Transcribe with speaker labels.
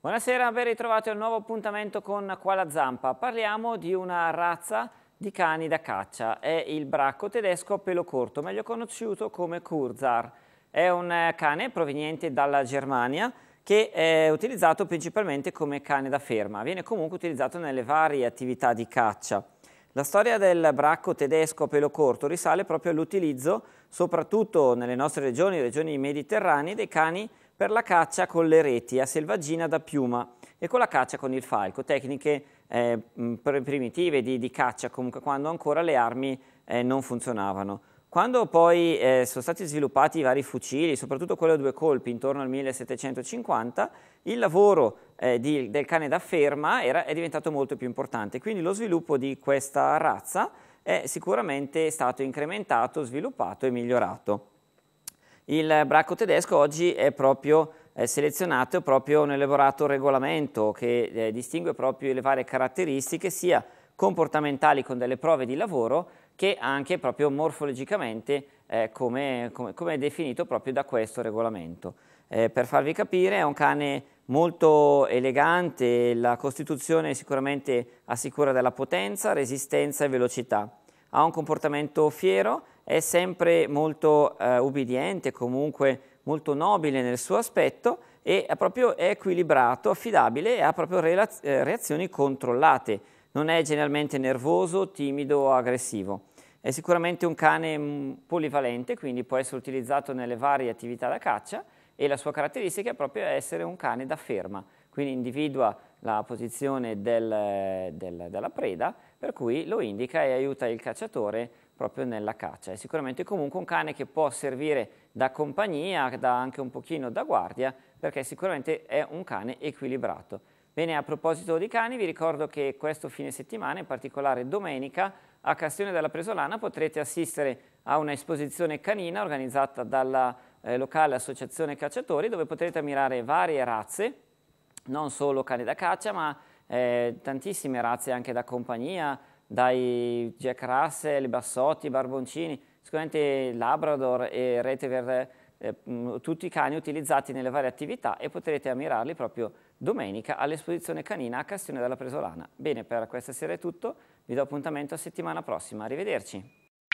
Speaker 1: Buonasera, ben ritrovati a un nuovo appuntamento con Quala Zampa. Parliamo di una razza di cani da caccia, è il bracco tedesco a pelo corto, meglio conosciuto come Kurzar. È un eh, cane proveniente dalla Germania che è utilizzato principalmente come cane da ferma, viene comunque utilizzato nelle varie attività di caccia. La storia del bracco tedesco a pelo corto risale proprio all'utilizzo, soprattutto nelle nostre regioni, regioni mediterranee, dei cani per la caccia con le reti a selvaggina da piuma e con la caccia con il falco, tecniche eh, primitive di, di, caccia comunque quando ancora le armi eh, non funzionavano. Quando poi eh, sono stati sviluppati i vari fucili, soprattutto quello a due colpi intorno al 1750, il lavoro eh, di, del cane da ferma era, è diventato molto più importante, quindi lo sviluppo di questa razza è sicuramente stato incrementato, sviluppato e migliorato. Il bracco tedesco oggi è proprio eh, selezionato proprio un elaborato regolamento che eh, distingue proprio le varie caratteristiche sia comportamentali con delle prove di lavoro che anche proprio morfologicamente eh, come, come, come, è definito proprio da questo regolamento. Eh, per farvi capire è un cane molto elegante, la costituzione sicuramente assicura della potenza, resistenza e velocità. Ha un comportamento fiero, è sempre molto eh, ubbidiente, comunque molto nobile nel suo aspetto e è proprio equilibrato, affidabile e ha proprio eh, reazioni controllate non è generalmente nervoso, timido o aggressivo. È sicuramente un cane mm, polivalente, quindi può essere utilizzato nelle varie attività da caccia e la sua caratteristica è proprio essere un cane da ferma, quindi individua la posizione del, del, della preda, per cui lo indica e aiuta il cacciatore proprio nella caccia. È sicuramente comunque un cane che può servire da compagnia, da anche un pochino da guardia, perché sicuramente è un cane equilibrato. Bene, a proposito di cani, vi ricordo che questo fine settimana, in particolare domenica, a Castione della Presolana potrete assistere a un'esposizione canina organizzata dalla eh, locale associazione cacciatori dove potrete ammirare varie razze, non solo cani da caccia ma eh, tantissime razze anche da compagnia, dai Jack Russell, Bassotti, Barboncini, sicuramente Labrador e Rete Verde eh, mm, tutti i cani utilizzati nelle varie attività e potrete ammirarli proprio domenica all'esposizione canina a Castione della Presolana. Bene, per questa sera è tutto, vi do appuntamento a settimana prossima, arrivederci.